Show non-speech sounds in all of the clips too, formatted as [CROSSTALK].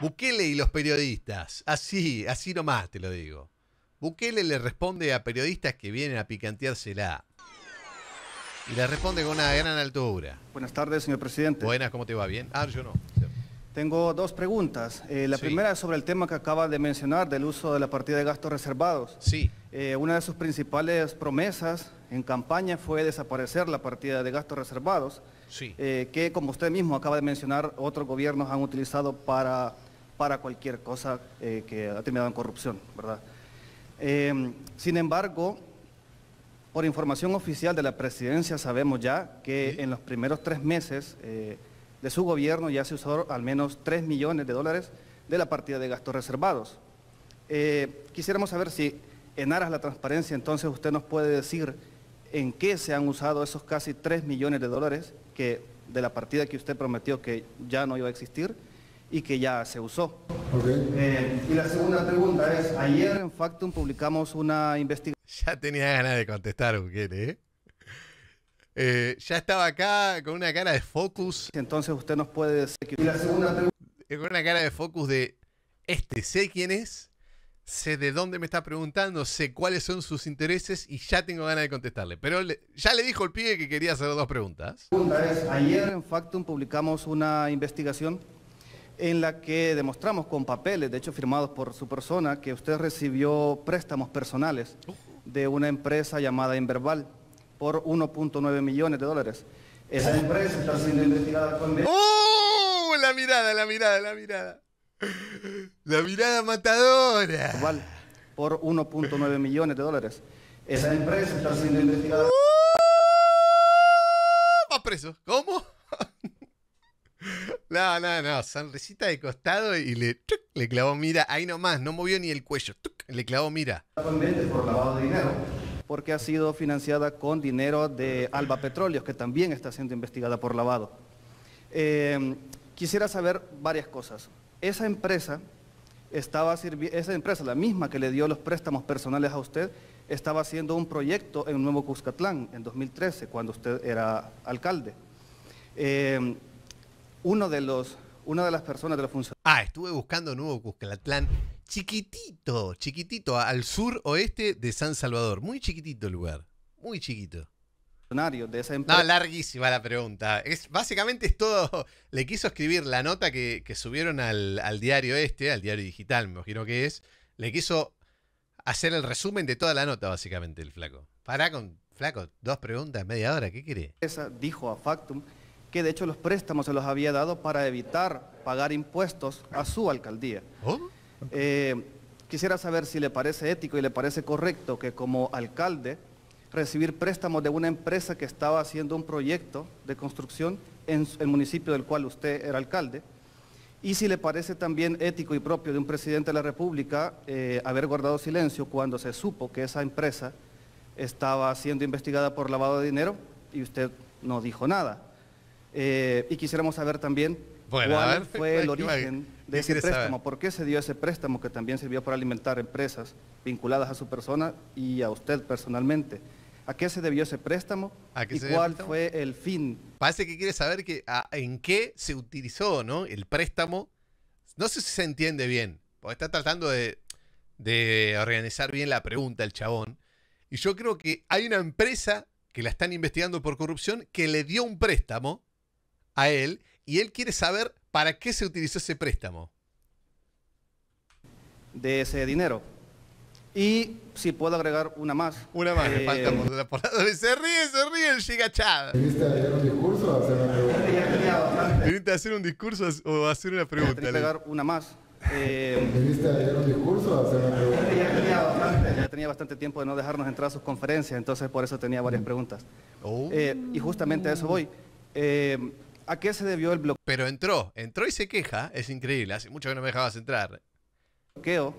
Bukele y los periodistas. Así, así nomás te lo digo. Bukele le responde a periodistas que vienen a picanteársela. Y le responde con una gran altura. Buenas tardes, señor presidente. Buenas, ¿cómo te va? ¿Bien? Ah, yo no. Tengo dos preguntas. Eh, la primera es sobre el tema que acaba de mencionar del uso de la partida de gastos reservados. Sí. Eh, una de sus principales promesas en campaña fue desaparecer la partida de gastos reservados, sí. Eh, que como usted mismo acaba de mencionar, otros gobiernos han utilizado para para cualquier cosa eh, que ha terminado en corrupción, ¿verdad? Em, sin embargo, por información oficial de la presidencia sabemos ya que en los primeros tres meses eh, de su gobierno ya se usaron al menos tres millones de dólares de la partida de gastos reservados. Eh, quisiéramos saber si en aras de la transparencia entonces usted nos puede decir en qué se han usado esos casi 3 millones de dólares que, de la partida que usted prometió que ya no iba a existir y que ya se usó. Eh, y la segunda pregunta es, ayer en Factum publicamos una investigación... Ya tenía ganas de contestar, Bukele, ¿eh? Eh, ya estaba acá con una cara de focus. Entonces usted nos puede decir Y la segunda pregunta... Con una cara de focus de, este, sé quién es, sé de dónde me está preguntando, sé cuáles son sus intereses y ya tengo ganas de contestarle. Pero ya le dijo el pibe que quería hacer dos preguntas. La pregunta es, ayer en Factum publicamos una investigación en la que demostramos con papeles, de hecho firmados por su persona, que usted recibió préstamos personales de una empresa llamada Inverbal por 1.9 millones de dólares. Esa empresa está siendo investigada por... ¡Oh! ¡Uh! La mirada, la mirada, la mirada. La mirada matadora. por 1.9 millones de dólares. Esa empresa está siendo investigada. Uh, va preso. ¿Cómo? No, no, no. Sonrisita de costado y le, le clavó mira. Ahí nomás, no movió ni el cuello. le clavó mira. Por lavado de dinero. Porque ha sido financiada con dinero de Alba Petróleos, que también está siendo investigada por lavado. Em, quisiera saber varias cosas. Esa empresa estaba esa empresa, la misma que le dio los préstamos personales a usted, estaba haciendo un proyecto en Nuevo Cuscatlán en 2013, cuando usted era alcalde. Em, uno de los, una de las personas de los funcionarios. Ah, estuve buscando nuevo Cuscatlán. chiquitito, chiquitito, al sur oeste de San Salvador, muy chiquitito el lugar, muy chiquito. De esa No, larguísima la pregunta. Es, básicamente es todo. [LAUGHS] Le quiso escribir la nota que, subieron al, diario este, al diario digital, me imagino que es. Le quiso hacer el resumen de toda la nota, básicamente, el flaco. Pará con, flaco, dos preguntas, media hora, ¿qué quiere? Esa dijo a Factum que de hecho los préstamos se los había dado para evitar pagar impuestos a su alcaldía. ¿Oh? Eh, quisiera saber si le parece ético y le parece correcto que como alcalde recibir préstamos de una empresa que estaba haciendo un proyecto de construcción en el municipio del cual usted era alcalde, y si le parece también ético y propio de un presidente de la República eh, haber guardado silencio cuando se supo que esa empresa estaba siendo investigada por lavado de dinero y usted no dijo nada. Eh, y quisiéramos saber también cuál fue el origen de ese préstamo, por qué se dio ese préstamo que también sirvió para alimentar empresas vinculadas a su persona y a usted personalmente. ¿A qué se debió ese préstamo y cuál fue el fin? Parece que quiere saber que, en qué se utilizó ¿no? el préstamo. No sé si se entiende bien, porque está tratando de organizar bien la pregunta el chabón. Y yo creo que hay una empresa que la están investigando por corrupción que le dio un préstamo a él y él quiere saber para qué se utilizó ese préstamo. De ese dinero. Y si puedo agregar una más. Una más, eh, falta por la [LAUGHS] Se ríe, se ríe el Giga Chad. ¿Viniste a hacer un discurso o hacer una pregunta? ¿Viniste a hacer un discurso o hacer una pregunta? que agregar una más. Eh, ¿Viniste a hacer un discurso o hacer una pregunta? Ya tenía, bastante, ya tenía bastante tiempo de no dejarnos entrar a sus conferencias, entonces por eso tenía varias preguntas. Oh. Eh, y justamente a eso voy. Eh, ¿A qué se debió el bloqueo? Pero entró, entró y se queja, es increíble, hace mucho que no me dejabas entrar. Bloqueo,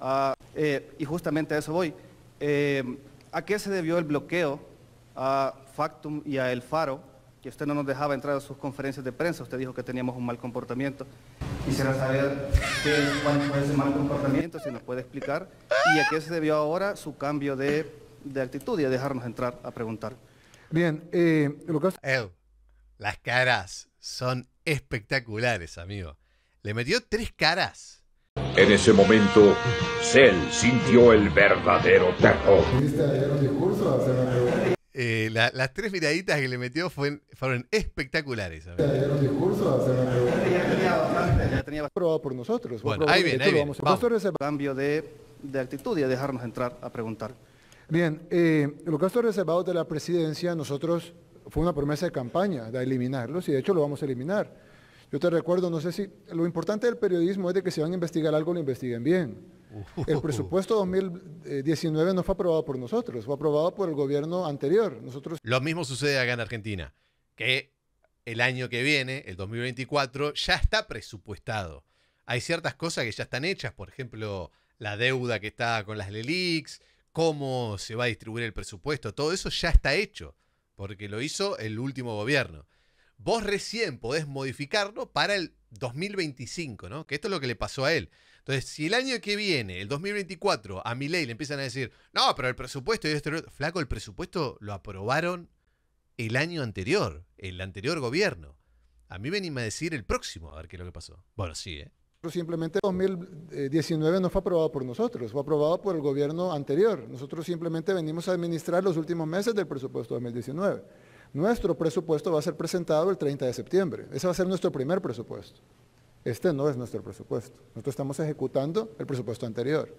ah, eh, y justamente a eso voy. Eh, ¿A qué se debió el bloqueo a Factum y a El Faro, que usted no nos dejaba entrar a sus conferencias de prensa? Usted dijo que teníamos un mal comportamiento. Quisiera saber qué fue ese mal comportamiento, si nos puede explicar, y a qué se debió ahora su cambio de, de actitud y a dejarnos entrar a preguntar. Bien, eh, lo que... Las caras son espectaculares, amigo. Le metió tres caras. En ese momento, Cell sintió el verdadero terror. Eh, las tres miraditas que le metió fueron, fueron espectaculares. Probado por nosotros. Bueno, ahí bien, ahí bien. Vamos. Cambio de, de actitud y a dejarnos entrar a preguntar. Bien, eh, los casos reservados de la presidencia, nosotros fue una promesa de campaña de eliminarlos y de hecho lo vamos a eliminar. Yo te recuerdo, no sé si lo importante del periodismo es de que si van a investigar algo lo investiguen bien. El presupuesto 2019 no fue aprobado por nosotros, fue aprobado por el gobierno anterior. Nosotros Lo mismo sucede acá en Argentina, que el año que viene, el 2024, ya está presupuestado. Hay ciertas cosas que ya están hechas, por ejemplo, la deuda que está con las LELIX, cómo se va a distribuir el presupuesto, todo eso ya está hecho porque lo hizo el último gobierno. Vos recién podés modificarlo para el 2025, ¿no? Que esto es lo que le pasó a él. Entonces, si el año que viene, el 2024, a mi ley le empiezan a decir, no, pero el presupuesto y flaco, el presupuesto lo aprobaron el año anterior, el anterior gobierno. A mí venime a decir el próximo, a ver qué es lo que pasó. Bueno, sí, ¿eh? Pero simplemente 2019 no fue aprobado por nosotros, fue aprobado por el gobierno anterior. Nosotros simplemente venimos a administrar los últimos meses del presupuesto 2019. Nuestro presupuesto va a ser presentado el 30 de septiembre. Ese va a ser nuestro primer presupuesto. Este no es nuestro presupuesto. Nosotros estamos ejecutando el presupuesto anterior.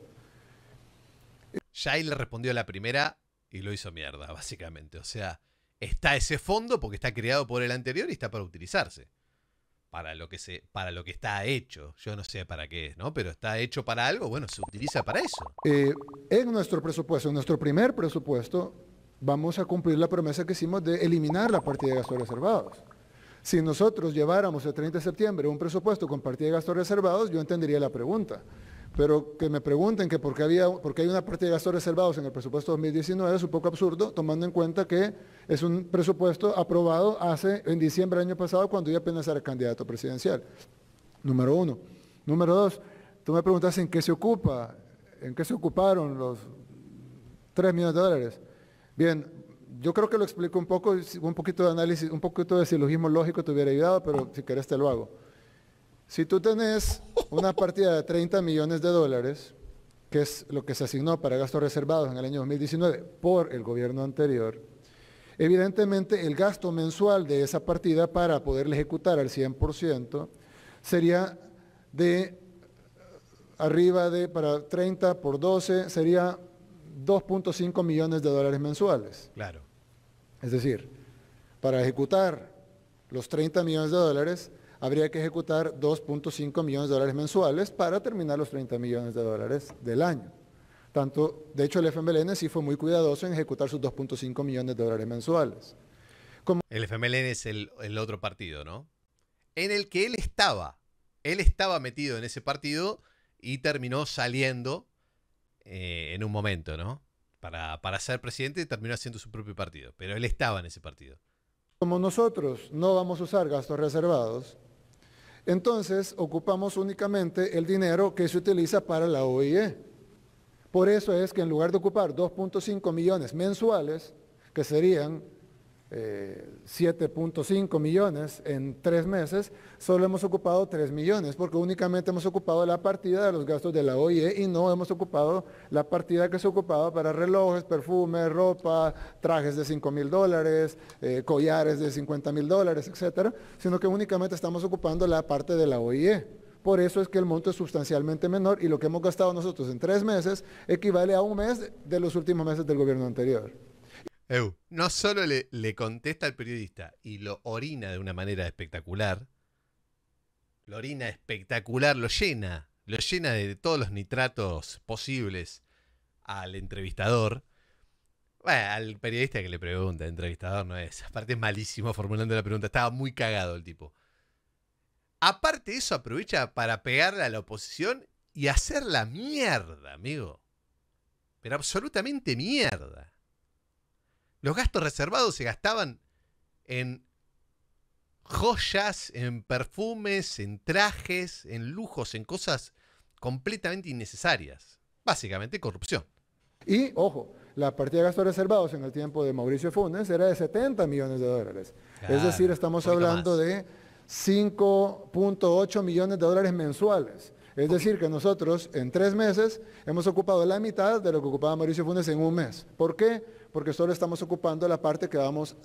Shai le respondió la primera y lo hizo mierda, básicamente. O sea, está ese fondo porque está creado por el anterior y está para utilizarse para lo que se para lo que está hecho. Yo no sé para qué es, ¿no? Pero está hecho para algo, bueno, se utiliza para eso. Eh, en nuestro presupuesto, en nuestro primer presupuesto, vamos a cumplir la promesa que hicimos de eliminar la partida de gastos reservados. Si nosotros lleváramos el 30 de septiembre un presupuesto con partida de gastos reservados, yo entendería la pregunta. Pero que me pregunten que por qué, había, porque hay una parte de gastos reservados en el presupuesto 2019 es un poco absurdo, tomando en cuenta que es un presupuesto aprobado hace, en diciembre del año pasado, cuando yo apenas era candidato presidencial. Número uno. Número dos, tú me preguntas en qué se ocupa, en qué se ocuparon los 3 millones de dólares. Bien, yo creo que lo explico un poco, un poquito de análisis, un poquito de silogismo lógico te hubiera ayudado, pero si querés te lo hago. Si tú tenés una partida de 30 millones de dólares, que es lo que se asignó para gastos reservados en el año 2019 por el gobierno anterior, evidentemente el gasto mensual de esa partida para poderla ejecutar al 100% sería de arriba de, para 30 por 12, sería 2.5 millones de dólares mensuales. Claro. Es decir, para ejecutar los 30 millones de dólares, habría que ejecutar 2.5 millones de dólares mensuales para terminar los 30 millones de dólares del año. Tanto, de hecho, el FMLN sí fue muy cuidadoso en ejecutar sus 2.5 millones de dólares mensuales. Como el FMLN es el, otro partido, ¿no? En el que él estaba. Él estaba metido en ese partido y terminó saliendo eh, en un momento, ¿no? Para, para, ser presidente terminó haciendo su propio partido, pero él estaba en ese partido. Como nosotros no vamos a usar gastos reservados, entonces, ocupamos únicamente el dinero que se utiliza para la OIE. Por eso es que en lugar de ocupar 2.5 millones mensuales, que serían 7.5 millones en tres meses, solo hemos ocupado 3 millones, porque únicamente hemos ocupado la partida de los gastos de la OIE y no hemos ocupado la partida que se ocupaba para relojes, perfumes, ropa, trajes de 5 mil dólares, eh, collares de 50 mil dólares, etcétera, sino que únicamente estamos ocupando la parte de la OIE. Por eso es que el monto es sustancialmente menor y lo que hemos gastado nosotros en tres meses equivale a un mes de los últimos meses del gobierno anterior no solo le, le contesta al periodista y lo orina de una manera espectacular, lo orina espectacular, lo llena, lo llena de todos los nitratos posibles al entrevistador. al periodista que le pregunta, el entrevistador no es. Aparte es malísimo formulando la pregunta, estaba muy cagado el tipo. Aparte eso aprovecha para pegarle a la oposición y hacer la mierda, amigo. Pero absolutamente mierda. Los gastos reservados se gastaban en joyas, en perfumes, en trajes, en lujos, en cosas completamente innecesarias. Básicamente corrupción. Y, ojo, la partida de gastos reservados en el tiempo de Mauricio Funes era de 70 millones de dólares. es decir, estamos hablando de 5.8 millones de dólares mensuales. Es decir, que nosotros en tres meses hemos ocupado la mitad de lo que ocupaba Mauricio Funes en un mes. ¿Por qué? porque solo estamos ocupando la parte que vamos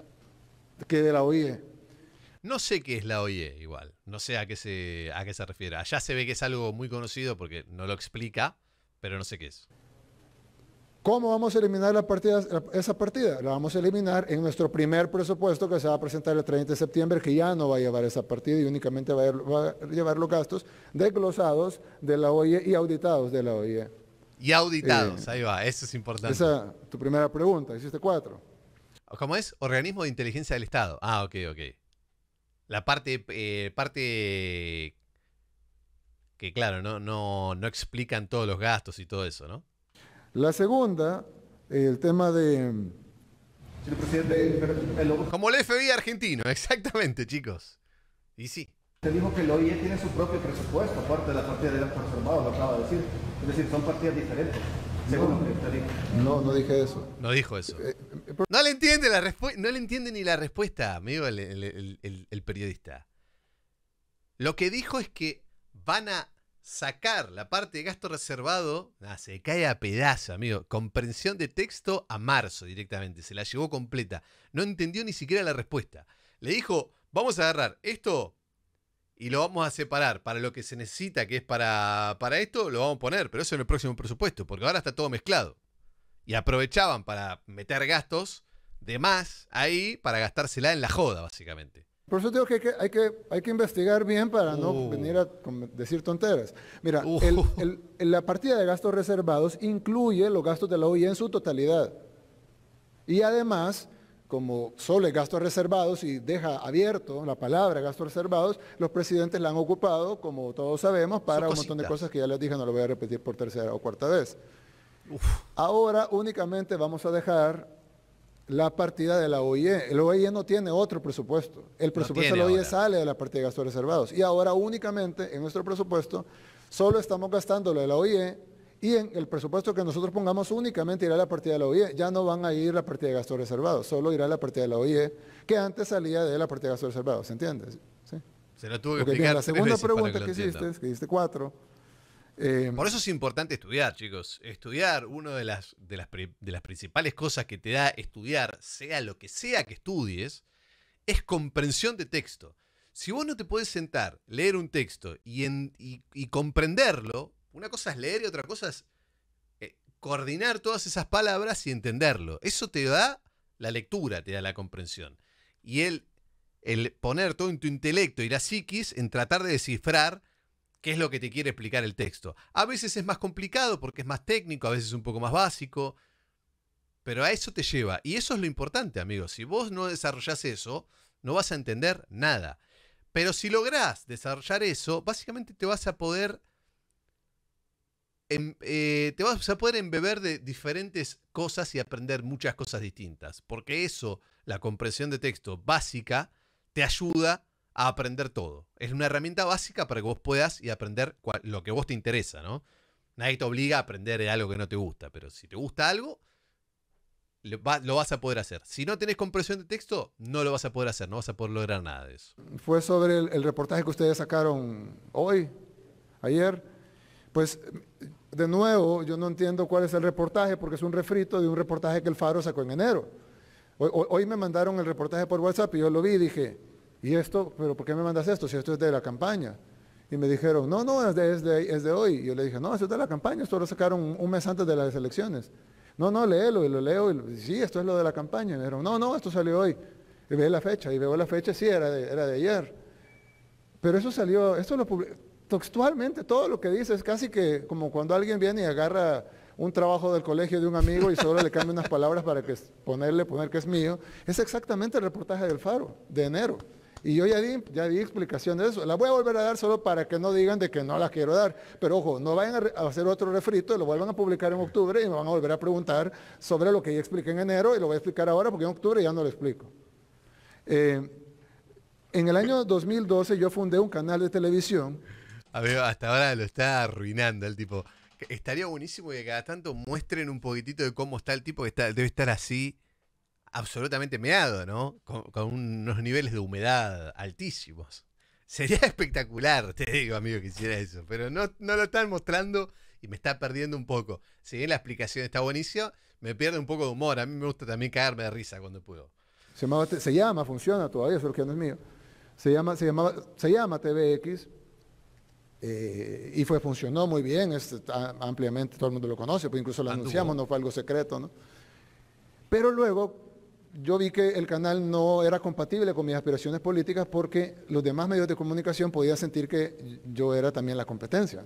que de la OIE. No sé qué es la OIE igual, no sé a qué se a qué se refiere. Allá se ve que es algo muy conocido porque no lo explica, pero no sé qué es. ¿Cómo vamos a eliminar la partida, esa partida? La vamos a eliminar en nuestro primer presupuesto que se va a presentar el 30 de septiembre, que ya no va a llevar esa partida y únicamente va a, va a llevar los gastos desglosados de la OIE y auditados de la OIE. Y auditados, eh, ahí va, eso es importante. Esa, tu primera pregunta, hiciste cuatro. ¿Cómo es? Organismo de inteligencia del Estado. Ah, ok, ok. La parte, eh, parte que claro, no, no, no explican todos los gastos y todo eso, ¿no? La segunda, el tema de... Eh, Como el FBI argentino, [LAUGHS] exactamente, chicos. Y sí. Se dijo que el OIE tiene su propio presupuesto, aparte de la partida de gasto reservado, lo acaba de decir. Es decir, son partidas diferentes. no, No, dije eso. No dijo eso. Eh, eh, no le entiende la no le entiende ni la respuesta, amigo, el, periodista. Lo que dijo es que van a sacar la parte de gasto reservado, ah, se cae a pedazo, amigo. Comprensión de texto a marzo directamente, se la llevó completa. No entendió ni siquiera la respuesta. Le dijo, vamos a agarrar esto y lo vamos a separar para lo que se necesita, que es para, para esto, lo vamos a poner, pero eso en el próximo presupuesto, porque ahora está todo mezclado. Y aprovechaban para meter gastos de más ahí para gastársela en la joda, básicamente. Por eso digo que hay que, hay que, investigar bien para no uh. venir a decir tonteras. Mira, uh. la partida de gastos reservados incluye los gastos de la OIE en su totalidad. Y además como solo es gastos reservados y deja abierto la palabra gastos reservados, los presidentes la han ocupado, como todos sabemos, para un montón de cosas que ya les dije, no lo voy a repetir por tercera o cuarta vez. Ahora únicamente vamos a dejar la partida de la OIE. El OIE no tiene otro presupuesto. El presupuesto de la OIE sale de la partida de gastos reservados. Y ahora únicamente en nuestro presupuesto solo estamos gastando lo de la OIE y en el presupuesto que nosotros pongamos únicamente irá a la partida de la OIE, ya no van a ir la partida de gasto reservado. solo irá a la partida de la OIE, que antes salía de la partida de gasto reservado. ¿se entiende? Se la tuvo que explicar. La segunda pregunta que, hiciste, que hiciste cuatro, eh, Por eso es importante estudiar, chicos. Estudiar, una de las, de, las principales cosas que te da estudiar, sea lo que sea que estudies, es comprensión de texto. Si vos no te puedes sentar, leer un texto y, y comprenderlo, una cosa es leer y otra cosa es eh, coordinar todas esas palabras y entenderlo. Eso te da la lectura, te da la comprensión. Y el, el poner todo en tu intelecto y la psiquis en tratar de descifrar qué es lo que te quiere explicar el texto. A veces es más complicado porque es más técnico, a veces es un poco más básico, pero a eso te lleva. Y eso es lo importante, amigos. Si vos no desarrollás eso, no vas a entender nada. Pero si lográs desarrollar eso, básicamente te vas a poder Em, eh, te vas a poder embeber de diferentes cosas y aprender muchas cosas distintas, porque eso, la comprensión de texto básica, te ayuda a aprender todo. Es una herramienta básica para que vos puedas y aprender lo que vos te interesa, ¿no? Nadie te obliga a aprender algo que no te gusta, pero si te gusta algo, lo, vas a poder hacer. Si no tenés comprensión de texto, no lo vas a poder hacer, no vas a poder lograr nada de eso. Fue sobre el, el reportaje que ustedes sacaron hoy, ayer. Pues de nuevo, yo no entiendo cuál es el reportaje porque es un refrito de un reportaje que el Faro sacó en enero. Hoy, me mandaron el reportaje por WhatsApp y yo lo vi y dije, ¿y esto? ¿Pero por qué me mandas esto si esto es de la campaña? Y me dijeron, no, no, es de, es de, hoy. Y yo le dije, no, esto es de la campaña, esto lo sacaron un mes antes de las elecciones. No, no, léelo y lo leo y sí, esto es lo de la campaña. me dijeron, no, no, esto salió hoy. Y ve la fecha, y veo la fecha, sí, era era de ayer. Pero eso salió, esto lo publicó textualmente todo lo que dice es casi que como cuando alguien viene y agarra un trabajo del colegio de un amigo y solo le cambia unas palabras para que ponerle, poner que es mío. Es exactamente el reportaje del Faro, de enero. Y yo ya di, ya explicación de eso. La voy a volver a dar solo para que no digan de que no la quiero dar. Pero ojo, no vayan a hacer otro refrito, lo vuelvan a publicar en octubre y me van a volver a preguntar sobre lo que ya expliqué en enero y lo voy a explicar ahora porque en octubre ya no lo explico. Eh, en el año 2012 yo fundé un canal de televisión hasta ahora lo está arruinando el tipo. Estaría buenísimo que cada tanto muestren un poquitito de cómo está el tipo que debe estar así, absolutamente meado, ¿no? Con, unos niveles de humedad altísimos. Sería [LAUGHS] espectacular, te digo, amigo, que hiciera eso. Pero no, no lo están mostrando y me está perdiendo un poco. Si bien la explicación está buenísima, me pierde un poco de humor. A mí me gusta también caerme de risa cuando puedo. Se llama, funciona todavía, solo que no es mío. Se llama, se, se llama TVX, eh, y fue, funcionó muy bien, este, ampliamente todo el mundo lo conoce, pues incluso lo anunciamos, no fue algo secreto. Pero luego yo vi que el canal no era compatible con mis aspiraciones políticas porque los demás medios de comunicación podían sentir que yo era también la competencia.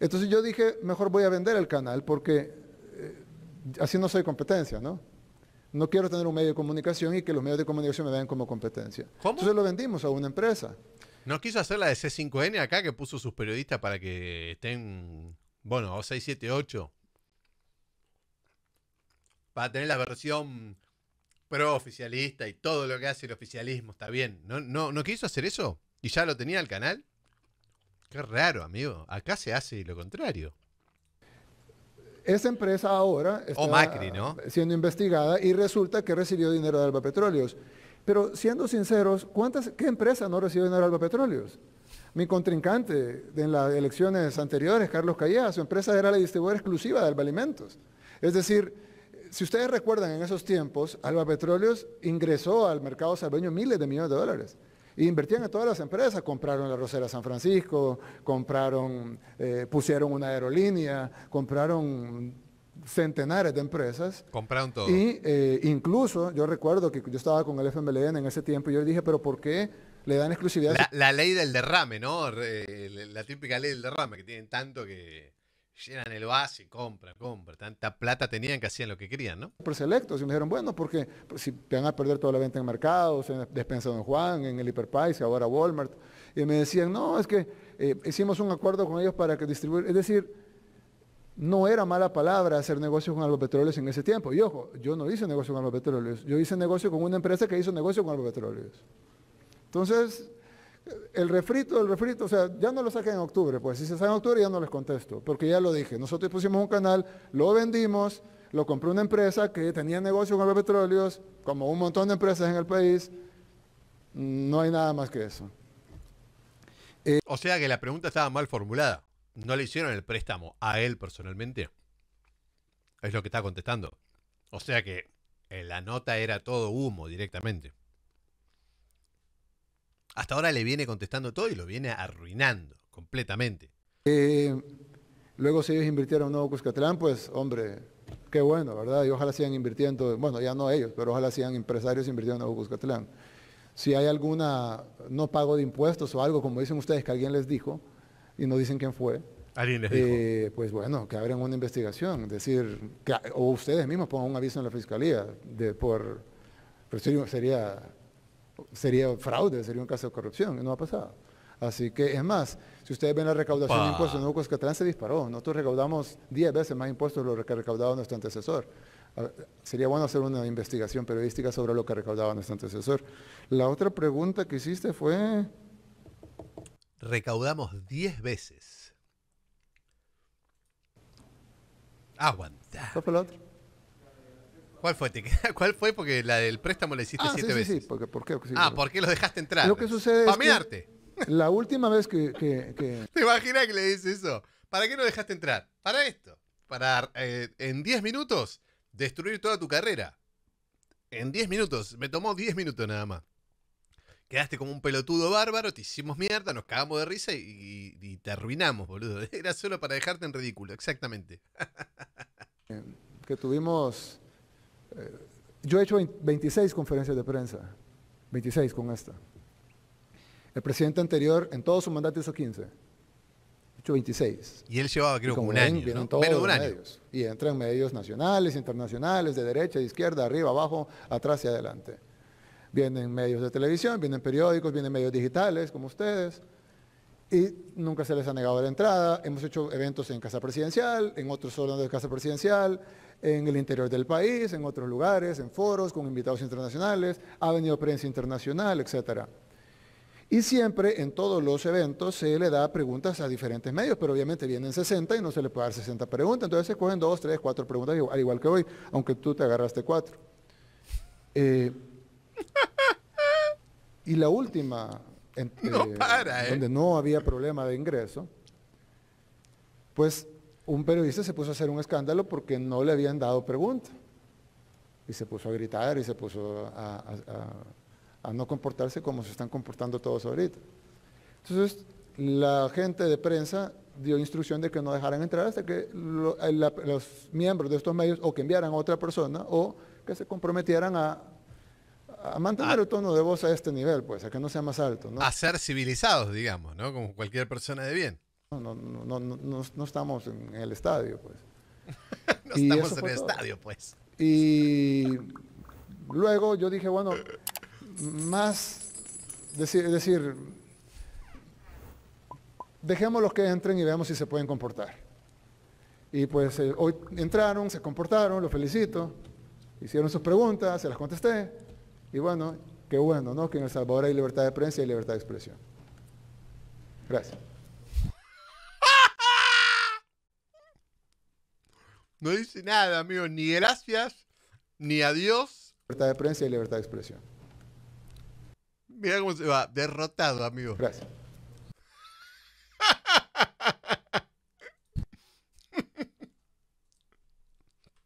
Entonces yo dije, mejor voy a vender el canal porque eh, así no soy competencia, ¿no? No quiero tener un medio de comunicación y que los medios de comunicación me vean como competencia. ¿Cómo? Entonces lo vendimos a una empresa. No quiso hacer la de C5N acá que puso sus periodistas para que estén, bueno, o 678. Para tener la versión pro-oficialista y todo lo que hace el oficialismo, está bien. ¿No, no, ¿No quiso hacer eso? ¿Y ya lo tenía el canal? Qué raro, amigo. Acá se hace lo contrario. Esa empresa ahora está siendo investigada y resulta que recibió dinero de Alba Petróleos. Pero siendo sinceros, ¿qué empresa no recibió dinero de Alba Petróleos? Mi contrincante en las elecciones anteriores, Carlos Calleja, su empresa era la distribuidora exclusiva de Alba Alimentos. Es decir, si ustedes recuerdan en esos tiempos, Alba Petróleos ingresó al mercado salveño miles de millones de dólares. Y e invertían en todas las empresas, compraron la Rosera San Francisco, compraron, eh, pusieron una aerolínea, compraron centenares de empresas. Compraron todo. Y eh, incluso yo recuerdo que yo estaba con el FMLN en ese tiempo y yo dije, pero ¿por qué le dan exclusividad? la ley del derrame, ¿no? la típica ley del derrame que tienen tanto que llenan el oasis, compra, compra. Tanta plata tenían que hacían lo que querían, ¿no? selectos y me dijeron, bueno, porque pues, si van a perder toda la venta en mercados, en Despensa Don Juan, en el Hiperpaís, ahora Walmart. Y me decían, no, es que eh, hicimos un acuerdo con ellos para que distribuir. Es decir, no era mala palabra hacer negocios con petróleos en ese tiempo. Y ojo, yo no hice negocio con petróleos Yo hice negocio con una empresa que hizo negocio con petróleos Entonces, el refrito, el refrito, o sea, ya no lo saquen en octubre, pues si se saca en octubre ya no les contesto, porque ya lo dije, nosotros pusimos un canal, lo vendimos, lo compró una empresa que tenía negocio con petróleos, como un montón de empresas en el país, no hay nada más que eso. Eh, o sea que la pregunta estaba mal formulada, no le hicieron el préstamo a él personalmente, es lo que está contestando. O sea que en eh, la nota era todo humo directamente. Hasta ahora le viene contestando todo y lo viene arruinando completamente. luego si ellos invirtieron en Nuevo pues hombre, qué bueno, ¿verdad? Y ojalá sigan invirtiendo, bueno, ya no ellos, pero ojalá sigan empresarios invirtiendo en Nuevo Si hay alguna no pago de impuestos o algo, como dicen ustedes, que alguien les dijo y no dicen quién fue, ¿Alguien les dijo? Eh, pues bueno, que abran una investigación, decir, o ustedes mismos pongan un aviso en la fiscalía de por pues, sería sería fraude, sería un caso de corrupción, y no ha pasado. Así que, es más, si ustedes ven la recaudación de impuestos en Cuscatlán se disparó. Nosotros recaudamos 10 veces más impuestos de lo que recaudaba nuestro antecesor. Ah, sería bueno hacer una investigación periodística sobre lo que recaudaba nuestro antecesor. La otra pregunta que hiciste fue... Recaudamos 10 veces. Aguanta. ¿Cuál fue la otra? ¿Cuál fue? [LAUGHS] ¿Cuál fue? Porque la del préstamo la hiciste ah, siete veces. Sí, sí, ah, porque, ¿por qué? ah, porque lo dejaste entrar? Lo que sucede es. Que la última vez que, [LAUGHS] ¿Te imaginas que le dices eso? ¿Para qué no dejaste entrar? Para esto. Para eh, en 10 minutos destruir toda tu carrera. En 10 minutos. Me tomó 10 minutos nada más. Quedaste como un pelotudo bárbaro, te hicimos mierda, nos cagamos de risa y, y, y te arruinamos, boludo. [LAUGHS] Era solo para dejarte en ridículo, exactamente. que tuvimos eh, yo he hecho 26 conferencias de prensa, 26 con esta. El presidente anterior, en todo su mandato, hizo 15. He hecho 26. Y él llevaba, creo, como un año. un año. Y entran medios nacionales, internacionales, de derecha, de izquierda, arriba, abajo, atrás y adelante. Vienen medios de televisión, vienen periódicos, vienen medios digitales, como ustedes. Y nunca se les ha negado la entrada. Hemos hecho eventos en Casa Presidencial, en otros órganos de Casa Presidencial en el interior del país, en otros lugares, en foros, con invitados internacionales, ha venido prensa internacional, etc. Y siempre en todos los eventos se le da preguntas a diferentes medios, pero obviamente vienen 60 y no se le puede dar 60 preguntas, entonces se cogen 2, 3, 4 preguntas, al igual que hoy, aunque tú te agarraste 4. Eh, y la última, [LAUGHS] eh, ¿eh? donde no había problema de ingreso, pues un periodista se puso a hacer un escándalo porque no le habían dado pregunta. Y se puso a gritar y se puso a, no comportarse como se están comportando todos ahorita. Entonces, la gente de prensa dio instrucción de que no dejaran entrar hasta que eh, los miembros de estos medios o que enviaran a otra persona o que se comprometieran a, mantener ah. el tono de voz a este nivel, pues, a que no sea más alto. A ser civilizados, digamos, ¿no? Como cualquier persona de bien. No, estamos en el estadio, pues. [LAUGHS] no estamos en el estadio, pues. Y luego yo dije, bueno, más decir, decir dejemos los que entren y veamos si se pueden comportar. Y pues eh, hoy entraron, se comportaron, los felicito, hicieron sus preguntas, se las contesté. Y bueno, qué bueno, ¿no? Que en El Salvador hay libertad de prensa y libertad de expresión. Gracias. No dice nada, amigo, ni gracias, ni adiós. Libertad de prensa y libertad de expresión. Mira cómo se va, derrotado, amigo. Gracias.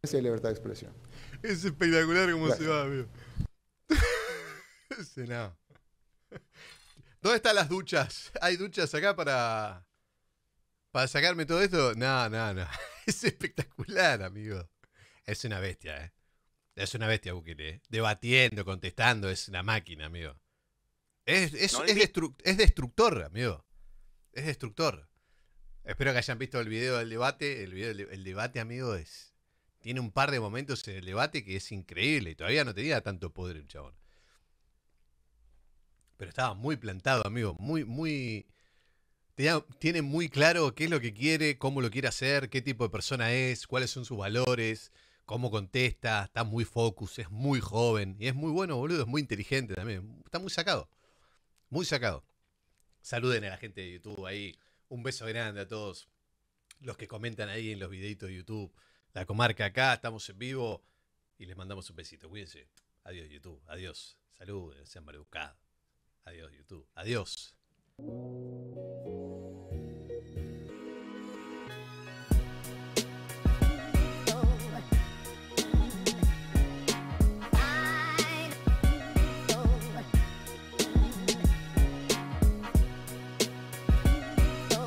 [LAUGHS] y libertad de expresión. Es espectacular cómo se va, amigo. [LAUGHS] no. ¿Dónde están las duchas? ¿Hay duchas acá para, para sacarme todo esto? No, nada no. Es espectacular, amigo. Es una bestia, ¿eh? Es una bestia, Bukele. Debatiendo, contestando, es una máquina, amigo. Es, es, es, destructor, amigo. Es destructor. Espero que hayan visto el video del debate. El, video, el debate, amigo, es. Tiene un par de momentos en el debate que es increíble. Y todavía no tenía tanto poder el chabón. Pero estaba muy plantado, amigo. Muy, muy tiene muy claro qué es lo que quiere, cómo lo quiere hacer, qué tipo de persona es, cuáles son sus valores, cómo contesta, está muy focus, es muy joven y es muy bueno, boludo, es muy inteligente también. Está muy sacado. Muy sacado. Saluden a la gente de YouTube ahí. Un beso grande a todos los que comentan ahí en los videitos de YouTube. La comarca acá, estamos en vivo y les mandamos un besito. Cuídense. Adiós, YouTube. Adiós. Salud, Sean maleducados. Adiós, YouTube. Adiós. Música